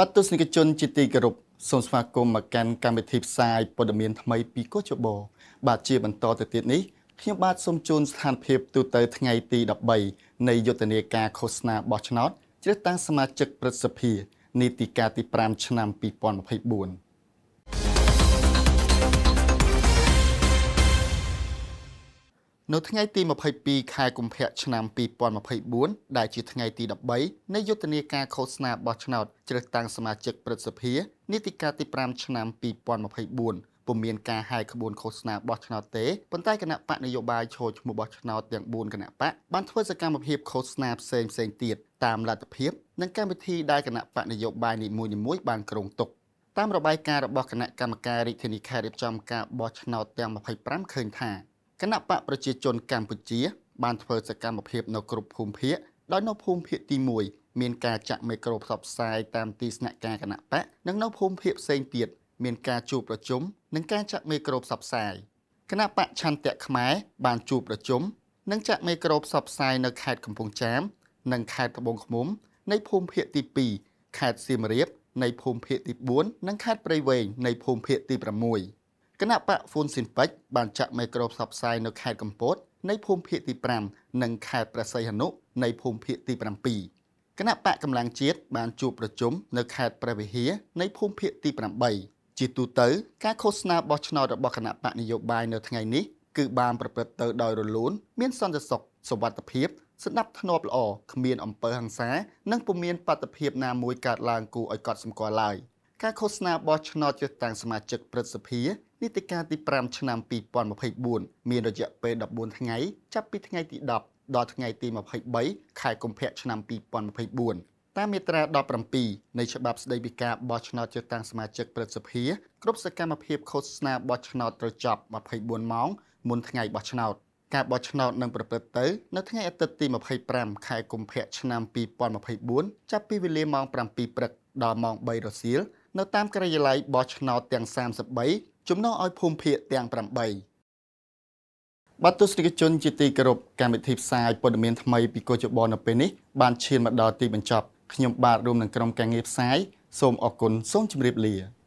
បាទទស្សនិកជនជាទីគោរពសូមស្វាគមន៍មកកាន់កម្មវិធីផ្សាយព័ត៌មានថ្មីពីកោះចបបាទជាបន្តទៅទៀតនេះខ្ញុំបាទសូមជូនស្ថានភាពទូទៅថ្ងៃទី13នៃយុទ្ធនាការឃោសនាបោះឆ្នោតជ្រើសតាំងសមាជិកប្រសិទ្ធិនីតិកាលទី5ឆ្នាំ2024នៅថ្ងៃទី22ខែកុម្ភៈឆ្នាំ2024ដែលជាថ្ងៃទី13នៃយុទ្ធនាការឃោសនាបោះឆ្នោតជ្រើសតាំងសមាជិកព្រឹទ្ធសភានីតិកាលទី5ឆ្នាំ2024ពុំមានការហែកក្បួនឃោសនាបោះឆ្នោតទេប៉ុន្តែគណៈបកនយោបាយឈរឈ្មោះបោះឆ្នោតទាំង4គណៈបកបានធ្វើសកម្មភាពឃោសនាផ្សេងផ្សេងទៀតតាមលទ្ធភាពនិងកម្មវិធីដែលគណៈបកនយោបាយនីមួយៗបានគ្រោងទុកតាមរបាយការណ៍របស់គណៈកម្មការរាជធានីខេត្តរៀបចំការបោះឆ្នោតទាំង25ឃើញថាគណៈបកប្រជាជនកម្ពុជាបានធ្វើសកម្មភាពនៅគ្រប់ភូមិភាគដោយនៅភូមិភាគទី1មានការចាក់មីក្រូផ្សព្វផ្សាយតាមទីស្នាក់ការគណៈបកនិងនៅភូមិភាគផ្សេងទៀតមានការជួបប្រជុំនិងការចាក់មីក្រូផ្សព្វផ្សាយគណៈបកឆន្ទៈខ្មែរបានជួបប្រជុំនិងចាក់មីក្រូផ្សព្វផ្សាយនៅខេត្តកំពង់ចាមនិងខេត្តត្បូងឃ្មុំនៃភូមិភាគទី2ខេត្តសៀមរាបនៃភូមិភាគទី4និងខេត្តព្រៃវែងនៃភូមិភាគទី6គណៈបកហ្វូនស៊ីនពេចបានចាក់មេក្រូផ្សព្វផ្សាយនៅខេត្តកំពតនៃ ភូមិភាគទី5និងខេត្តព្រះសីហនុនៃភូមិភាគទី7គណៈបកកម្លាំងជាតិបានជួបប្រជុំនៅខេត្តព្រះវិហារនៃ ភូមិភាគទី8ជាទូទៅ ការឃោសនាបោះឆ្នោតរបស់គណៈបកនយោបាយនៅថ្ងៃនេះគឺ បានប្រព្រឹត្តទៅដោយរលូនមានសន្តិសុខសុវត្ថិភាពស្ដាប់ធ្នាប់ល្អគ្មានអំពើហិង្សា និងពុំមានបាតុភិបណាមួយកើតឡើងគួរឲ្យកត់សម្គាល់ឡើយការឃោសនាបោះឆ្នោតជ្រើសតាំងសមាជិកព្រឹទ្ធសភានីតិកាលទី5ឆ្នាំ2024មានរយៈពេល14ថ្ងៃចាប់ពីថ្ងៃទី10ដល់ថ្ងៃទី23ខែកុម្ភៈឆ្នាំ2024តាមមាត្រា17នៃច្បាប់ស្តីពីការបោះឆ្នោតជ្រើសតាំងសមាជិកព្រឹទ្ធសភាគ្រប់សកម្មភាពឃោសនាបោះឆ្នោតត្រូវចប់24ម៉ោងមុនថ្ងៃបោះឆ្នោតការបោះឆ្នោតនឹងប្រព្រឹត្តទៅនៅថ្ងៃអាទិត្យទី25ខែកុម្ភៈឆ្នាំ2024ចាប់ពីវេលាម៉ោង7ព្រឹកដល់ម៉ោង3រសៀលនៅតាមការិយាល័យបោះឆ្នោតទាំង33ចំណុះឲ្យភូមិភាគទាំង8បាទទស្សនិកជនជាទីគោរពកម្មវិធីផ្សាយព័ត៌មានថ្មីពីកោះចបនៅពេលនេះ បានឈានមកដល់ទីបញ្ចប់ខ្ញុំបាទរួមនឹងក្រុមការងារផ្សាយសូមអរគុណសូមជម្រាបលា